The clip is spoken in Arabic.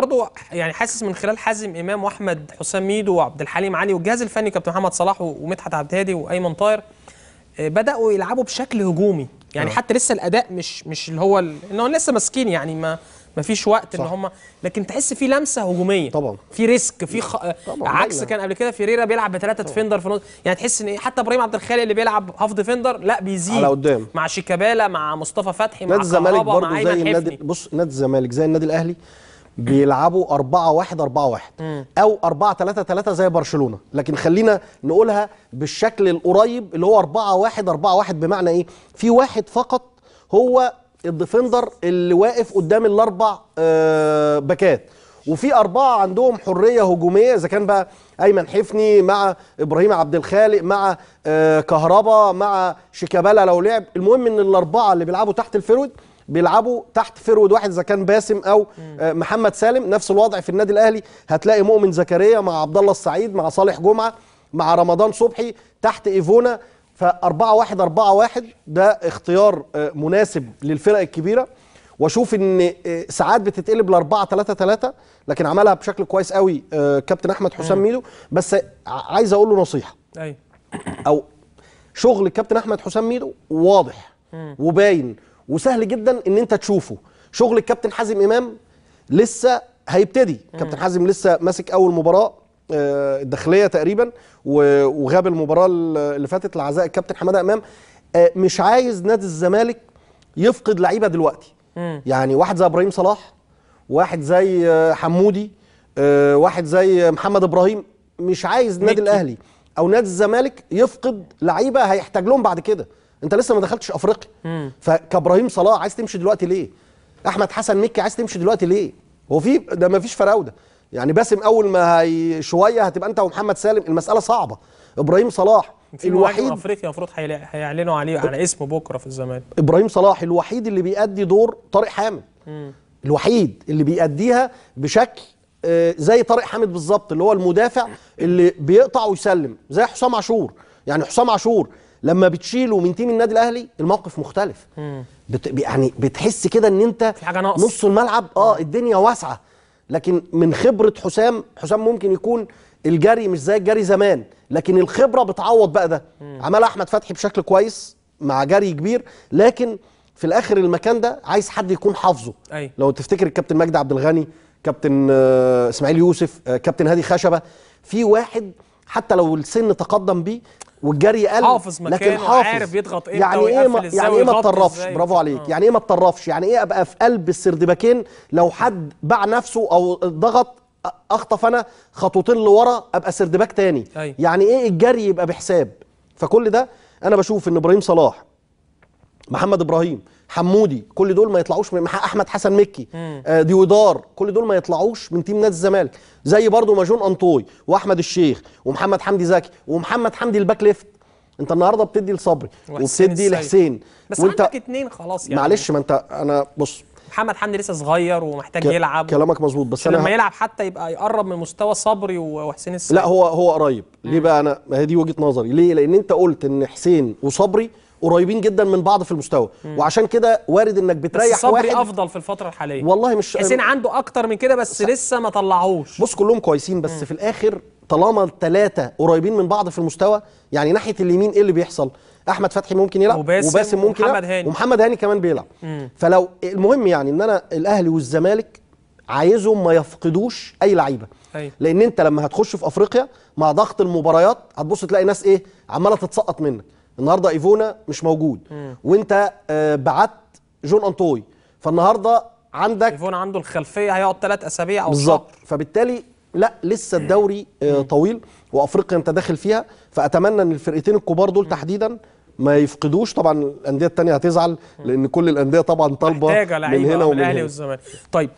برضه يعني حاسس من خلال حازم امام واحمد حسام ميدو وعبد الحليم علي والجهاز الفني كابتن محمد صلاح ومدحت عبد الهادي وايمن طاهر آه، بداوا يلعبوا بشكل هجومي يعني أه. حتى لسه الاداء مش مش اللي هو ان هو لسه ماسكين يعني ما ما فيش وقت صح. ان هم لكن تحس في لمسه هجوميه طبعا في ريسك في خ... آه، عكس دايما. كان قبل كده فيريرا بيلعب بثلاثه ديفندر في نص يعني تحس ان إيه، حتى ابراهيم عبد الخالق اللي بيلعب هاف ديفندر لا بيزيد على قدام مع شيكابالا مع مصطفى فتحي مع كهربا مع ايمن حفني نادي الزمالك برضه زي النادي بص نادي الزمالك زي النادي الاهلي بيلعبوا 4 1 4 1 او 4 3 3 زي برشلونه لكن خلينا نقولها بالشكل القريب اللي هو 4 1 4 1 بمعنى ايه في واحد فقط هو الديفندر اللي واقف قدام الاربع آه باكات وفي أربعة عندهم حرية هجومية إذا كان بقى أيمن حفني مع إبراهيم عبد الخالق مع آه كهربا مع شيكابالا لو لعب المهم إن الأربعة اللي بيلعبوا تحت الفيرويد بيلعبوا تحت فرود واحد اذا كان باسم او آه، محمد سالم نفس الوضع في النادي الاهلي هتلاقي مؤمن زكريا مع عبد الله السعيد مع صالح جمعه مع رمضان صبحي تحت ايفونا ف 4 1 4 1 ده اختيار آه، مناسب للفرق الكبيره واشوف ان آه، ساعات بتتقلب ل 4 3 3 لكن عملها بشكل كويس قوي كابتن احمد حسام ميدو بس عايز اقول له نصيحه ايوه او شغل كابتن احمد حسام ميدو واضح وباين وسهل جدا ان انت تشوفه شغل الكابتن حازم امام لسه هيبتدي كابتن حازم لسه ماسك اول مباراه آه، الداخليه تقريبا وغاب المباراه اللي فاتت لعزاء الكابتن حماده امام آه، مش عايز نادي الزمالك يفقد لعيبه دلوقتي يعني واحد زي ابراهيم صلاح واحد زي آه، حمودي واحد زي محمد ابراهيم مش عايز النادي الاهلي او نادي الزمالك يفقد لعيبه هيحتاج لهم بعد كده انت لسه ما دخلتش افريقيا فكابراهيم صلاح عايز تمشي دلوقتي ليه احمد حسن مكي عايز تمشي دلوقتي ليه هو في ده ما فيش فراوده يعني باسم اول ما هي شويه هتبقى انت ومحمد سالم المساله صعبه ابراهيم صلاح الوحيد افريقيا المفروض هيعلنوا عليه على اسمه بكره في الزمالك ابراهيم صلاح الوحيد اللي بيأدي دور طارق حامد الوحيد اللي بيأديها بشكل آه، زي طارق حامد بالظبط اللي هو المدافع اللي بيقطع ويسلم زي حسام عاشور يعني حسام عاشور لما بتشيله من تيم النادي الاهلي الموقف مختلف بت يعني بتحس كده ان انت حاجه ناقص نص الملعب آه،, اه الدنيا واسعه لكن من خبره حسام حسام ممكن يكون الجري مش زي الجري زمان لكن الخبره بتعوض بقى ده عملها احمد فتحي بشكل كويس مع جري كبير لكن في الاخر المكان ده عايز حد يكون حافظه أي. لو تفتكر الكابتن مجدي عبد الغني كابتن آه، اسماعيل يوسف آه، كابتن هادي خشبه في واحد حتى لو السن تقدم بيه والجري قل حافظ مكانه لكن حافظ عارف يضغط امتى يعني ايه ما يعني ايه ما اتطرفش برافو عليك آه. يعني ايه ما اتطرفش يعني ايه ابقى في قلب السردباكين لو حد باع نفسه او ضغط اخطف انا خطوتين لورا ابقى سردباك تاني أي. أيوة. يعني ايه الجري يبقى بحساب فكل ده انا بشوف ان ابراهيم صلاح محمد ابراهيم حمودي كل دول ما يطلعوش من احمد حسن مكي آه ديودار كل دول ما يطلعوش من تيم نادي الزمالك زي برضو ماجون انطوي واحمد الشيخ ومحمد حمدي زكي ومحمد حمدي الباك ليفت انت النهارده بتدي لصبري وبتدي لحسين بس وانت عندك اتنين خلاص يعني معلش ما انت انا بص محمد حمدي لسه صغير ومحتاج ك... يلعب كلامك مظبوط بس انا لما يلعب حتى يبقى يقرب من مستوى صبري وحسين السيد لا هو هو قريب ليه بقى انا ما هي دي وجهه نظري ليه لان انت قلت ان حسين وصبري قريبين جدا من بعض في المستوى مم. وعشان كده وارد انك بتريح بس صبري واحد افضل في الفتره الحاليه والله مش حسين عنده اكتر من كده بس لسه ما طلعوش بص كلهم كويسين بس مم. في الاخر طالما الثلاثه قريبين من بعض في المستوى يعني ناحيه اليمين ايه اللي بيحصل احمد فتحي ممكن يلعب وباسم, وباسم ممكن ومحمد هاني ومحمد هاني كمان بيلعب مم. فلو المهم يعني ان انا الاهلي والزمالك عايزهم ما يفقدوش اي لعيبه لان انت لما هتخش في افريقيا مع ضغط المباريات هتبص تلاقي ناس ايه عماله تتسقط منك النهارده ايفونا مش موجود مم. وانت آه، بعت جون انطوي فالنهارده عندك ايفونا عنده الخلفيه هيقعد ثلاث اسابيع او بالظبط فبالتالي لا لسه الدوري آه، مم. طويل وافريقيا انت داخل فيها فاتمنى ان الفرقتين الكبار دول تحديدا ما يفقدوش طبعا الانديه الثانيه هتزعل لان كل الانديه طبعا طالبه من هنا ومن الاهلي والزمالك طيب